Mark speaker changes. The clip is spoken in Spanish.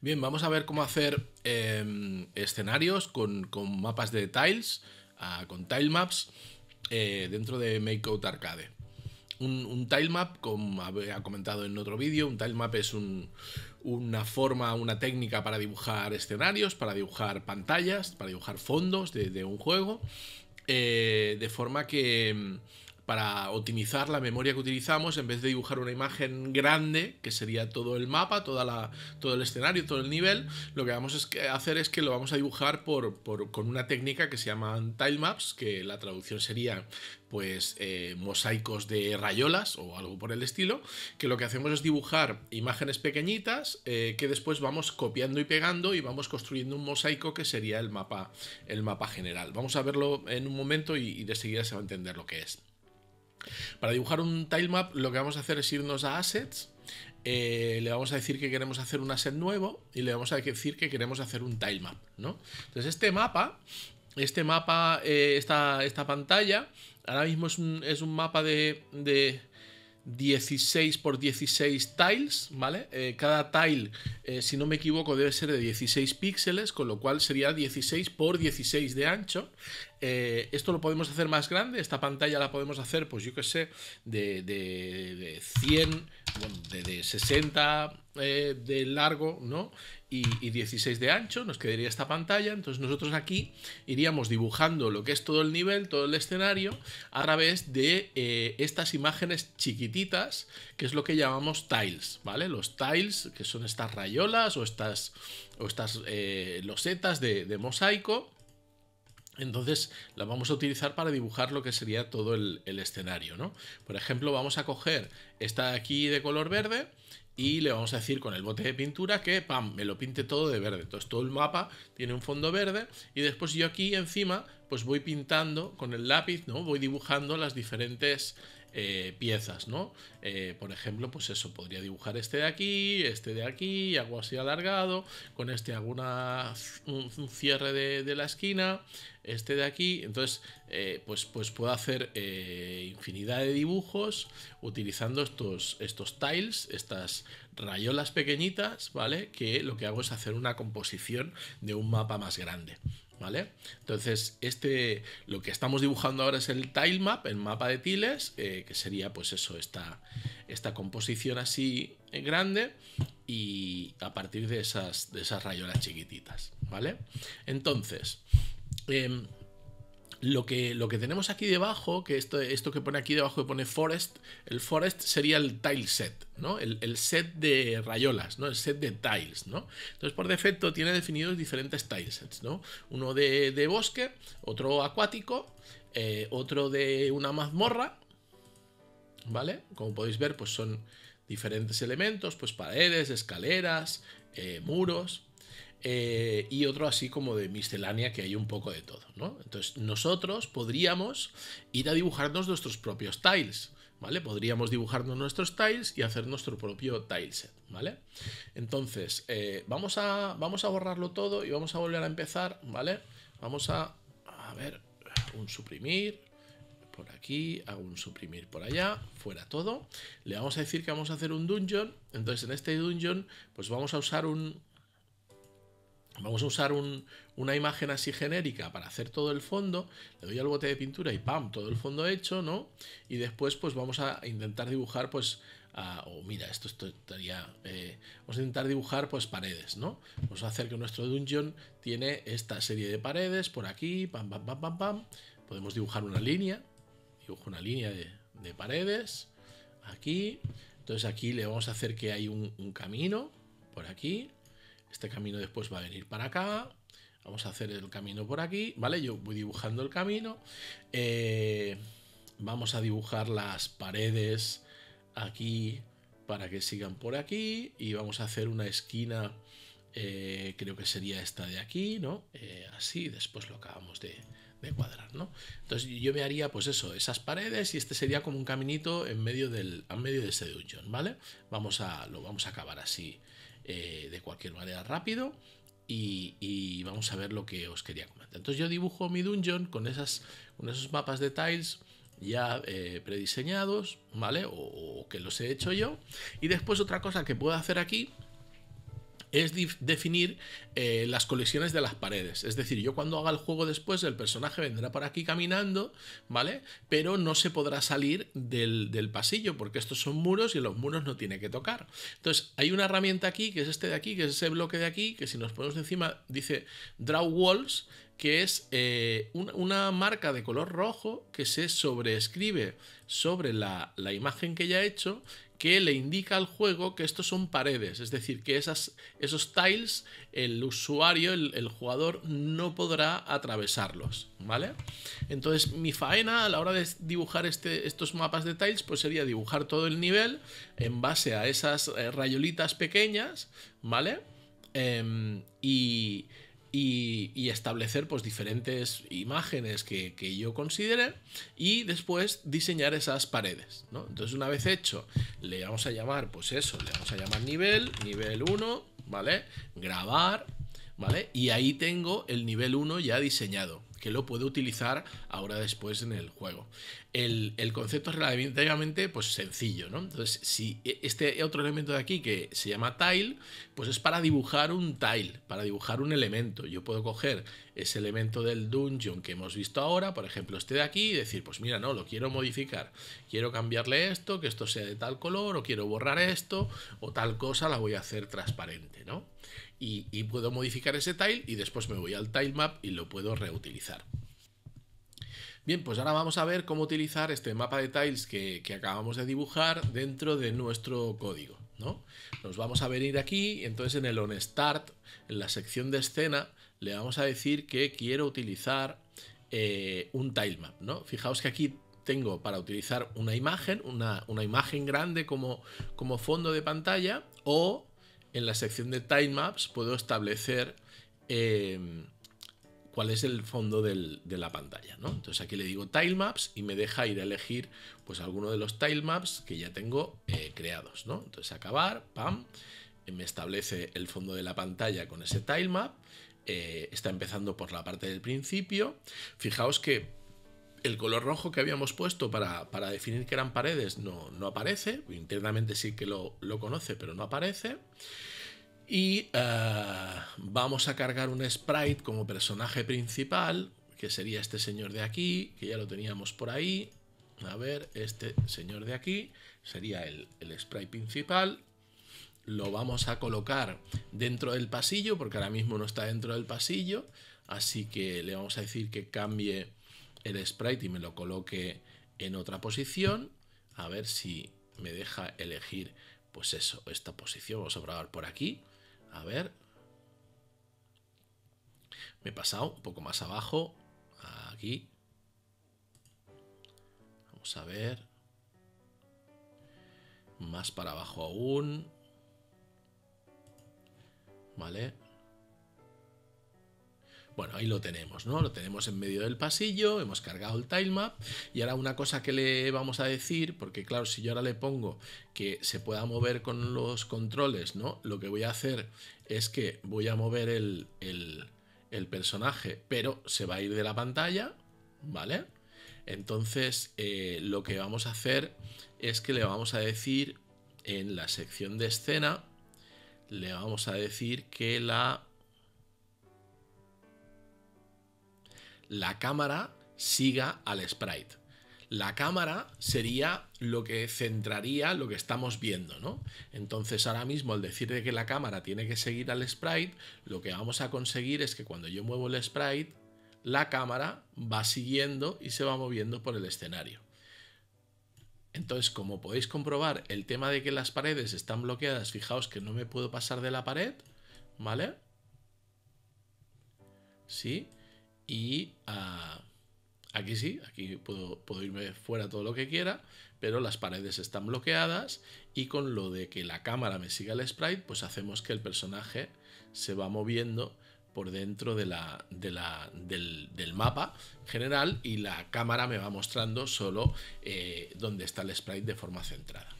Speaker 1: Bien, vamos a ver cómo hacer em, escenarios con, mapas de tiles, ah, con tilemaps, eh, dentro de Makeout Arcade. Un, tilemap, como había comentado en otro vídeo, un tilemap es una forma, una técnica para dibujar escenarios, para dibujar pantallas, para dibujar fondos de, un juego, eh, de forma que em, para optimizar la memoria que utilizamos, en vez de dibujar una imagen grande, que sería todo el mapa, toda la, todo el escenario, todo el nivel, lo que vamos a hacer es que lo vamos a dibujar con una técnica que se llama maps, que la traducción sería pues eh, mosaicos de rayolas o algo por el estilo, que lo que hacemos es dibujar imágenes pequeñitas eh, que después vamos copiando y pegando y vamos construyendo un mosaico que sería el mapa, el mapa general. Vamos a verlo en un momento y de seguida se va a entender lo que es. Para dibujar un tilemap lo que vamos a hacer es irnos a Assets, eh, le vamos a decir que queremos hacer un asset nuevo y le vamos a decir que queremos hacer un tilemap, ¿no? Entonces este mapa, este mapa, eh, esta, pantalla, ahora mismo es un, mapa de 16 por 16 tiles, ¿vale? Eh, cada tile, eh, si no me equivoco, debe ser de 16 píxeles, con lo cual sería 16 por 16 de ancho. Eh, esto lo podemos hacer más grande, esta pantalla la podemos hacer, pues yo qué sé, de, de, 100, bueno, de, de 60 eh, de largo, ¿no? Y, 16 de ancho, nos quedaría esta pantalla. Entonces nosotros aquí iríamos dibujando lo que es todo el nivel, todo el escenario, a través de eh, estas imágenes chiquititas, que es lo que llamamos tiles, ¿vale? Los tiles, que son estas rayolas o estas, o estas eh, losetas de, mosaico. Entonces las vamos a utilizar para dibujar lo que sería todo el, escenario, ¿no? Por ejemplo, vamos a coger esta aquí de color verde y le vamos a decir con el bote de pintura que pam, me lo pinte todo de verde. Entonces todo el mapa tiene un fondo verde y después yo aquí encima pues voy pintando con el lápiz, ¿no? Voy dibujando las diferentes eh, piezas, ¿no? Eh, por ejemplo, pues eso, podría dibujar este de aquí, este de aquí, algo así alargado, con este alguna un, cierre de, la esquina, este de aquí, entonces eh, pues, pues puedo hacer infinidad de dibujos utilizando estos, estos tiles, estas rayolas pequeñitas, ¿vale? Que lo que hago es hacer una composición de un mapa más grande. ¿Vale? Entonces, este, lo que estamos dibujando ahora es el tile map, el mapa de tiles, eh, que sería pues eso, esta, esta composición así eh, grande y a partir de esas, de esas rayolas chiquititas, ¿vale? Entonces, em, lo que, tenemos aquí debajo, que esto, esto que pone aquí debajo que pone forest, el forest sería el tileset, set, ¿no? El, set de rayolas, ¿no? El set de tiles, ¿no? Entonces, por defecto, tiene definidos diferentes tilesets, ¿no? Uno de, bosque, otro acuático, eh, otro de una mazmorra, ¿vale? Como podéis ver, pues son diferentes elementos, pues paredes, escaleras, eh, muros, eh, y otro así como de miscelánea que hay un poco de todo, ¿no? Entonces nosotros podríamos ir a dibujarnos nuestros propios tiles, ¿vale? Podríamos dibujarnos nuestros tiles y hacer nuestro propio tileset, ¿vale? Entonces eh, vamos, a, vamos a borrarlo todo y vamos a volver a empezar, ¿vale? Vamos a, a ver, un suprimir, por aquí, hago un suprimir por allá, fuera todo. Le vamos a decir que vamos a hacer un dungeon, entonces en este dungeon pues vamos a usar un, Vamos a usar una imagen así genérica para hacer todo el fondo. Le doy al bote de pintura y ¡pam! Todo el fondo hecho, ¿no? Y después pues vamos a intentar dibujar pues... o mira, esto, estaría... Eh, vamos a intentar dibujar pues paredes, ¿no? Vamos a hacer que nuestro dungeon tiene esta serie de paredes por aquí, pam, pam, pam, pam, pam. Podemos dibujar una línea. Dibujo una línea de, paredes. Aquí. Entonces aquí le vamos a hacer que hay un camino por aquí este camino después va a venir para acá, vamos a hacer el camino por aquí, ¿vale? Yo voy dibujando el camino, eh, vamos a dibujar las paredes aquí para que sigan por aquí y vamos a hacer una esquina, eh, creo que sería esta de aquí, ¿no? Eh, así, después lo acabamos de, cuadrar, ¿no? Entonces yo me haría, pues eso, esas paredes y este sería como un caminito en medio del, en medio de ese dungeon, ¿vale? Vamos a, lo vamos a acabar así, eh, de cualquier manera rápido. Y, vamos a ver lo que os quería comentar. Entonces yo dibujo mi dungeon con, esas, esos mapas de tiles ya eh, prediseñados, ¿vale? o que los he hecho yo. Y después otra cosa que puedo hacer aquí es definir eh, las colisiones de las paredes. Es decir, yo cuando haga el juego después, el personaje vendrá por aquí caminando, ¿vale? Pero no se podrá salir del, del pasillo, porque estos son muros y los muros no tiene que tocar. Entonces, hay una herramienta aquí, que es este de aquí, que es ese bloque de aquí, que si nos ponemos encima dice Draw Walls, que es eh, una marca de color rojo que se sobreescribe sobre la, imagen que ya he hecho que le indica al juego que estos son paredes, es decir, que esas, esos tiles el usuario, el, jugador no podrá atravesarlos, ¿vale? Entonces mi faena a la hora de dibujar este, estos mapas de tiles pues sería dibujar todo el nivel en base a esas eh, rayolitas pequeñas, ¿vale? Em, y y, establecer pues, diferentes imágenes que, yo considere y después diseñar esas paredes. Entonces, una vez hecho, le vamos a llamar, pues eso, le vamos a llamar nivel, nivel 1, ¿vale? Grabar, ¿vale? Y ahí tengo el nivel 1 ya diseñado que lo puedo utilizar ahora después en el juego. El, concepto es relativamente pues, sencillo, ¿no? Entonces, si e, este otro elemento de aquí que se llama tile, pues es para dibujar un tile, para dibujar un elemento. Yo puedo coger ese elemento del dungeon que hemos visto ahora, por ejemplo, este de aquí, y decir, pues mira, no, lo quiero modificar. Quiero cambiarle esto, que esto sea de tal color, o quiero borrar esto, o tal cosa, la voy a hacer transparente, ¿no? y, puedo modificar ese tile y después me voy al tilemap y lo puedo reutilizar. Bien, pues ahora vamos a ver cómo utilizar este mapa de tiles que, acabamos de dibujar dentro de nuestro código. ¿no? Nos vamos a venir aquí, entonces en el onStart, en la sección de escena, le vamos a decir que quiero utilizar eh, un tilemap. ¿no? Fijaos que aquí tengo para utilizar una imagen, una, una imagen grande como, como fondo de pantalla o en la sección de Maps puedo establecer em, cuál es el fondo de la pantalla. ¿no? Entonces aquí le digo tilemaps y me deja ir a elegir pues alguno de los tilemaps que ya tengo eh, creados. ¿no? Entonces acabar, pam, eh, me establece el fondo de la pantalla con ese tilemap. Map, eh, está empezando por la parte del principio. Fijaos que el color rojo que habíamos puesto para, para definir que eran paredes no, no aparece, internamente sí que lo, lo, conoce, pero no aparece. Y eh, vamos a cargar un sprite como personaje principal, que sería este señor de aquí, que ya lo teníamos por ahí. A ver, este señor de aquí sería el, el sprite principal. Lo vamos a colocar dentro del pasillo, porque ahora mismo no está dentro del pasillo. Así que le vamos a decir que cambie el sprite y me lo coloque en otra posición. A ver si me deja elegir, pues eso, esta posición. Vamos a probar por aquí. A ver. Me he pasado un poco más abajo. Aquí. Vamos a ver. Más para abajo aún. Vale. Bueno, ahí lo tenemos, ¿no? Lo tenemos en medio del pasillo, hemos cargado el tilemap y ahora una cosa que le vamos a decir, porque claro, si yo ahora le pongo que se pueda mover con los controles, ¿no? Lo que voy a hacer es que voy a mover el, el, personaje, pero se va a ir de la pantalla, ¿vale? Entonces, eh, lo que vamos a hacer es que le vamos a decir en la sección de escena, le vamos a decir que la la cámara siga al sprite. La cámara sería lo que centraría lo que estamos viendo, ¿no? Entonces ahora mismo al decir de que la cámara tiene que seguir al sprite, lo que vamos a conseguir es que cuando yo muevo el sprite, la cámara va siguiendo y se va moviendo por el escenario. Entonces, como podéis comprobar, el tema de que las paredes están bloqueadas, fijaos que no me puedo pasar de la pared, ¿vale? Sí, y ah, aquí sí, aquí puedo, irme fuera todo lo que quiera, pero las paredes están bloqueadas y con lo de que la cámara me siga el sprite, pues hacemos que el personaje se va moviendo por dentro de la, del, mapa general y la cámara me va mostrando solo eh, donde dónde está el sprite de forma centrada.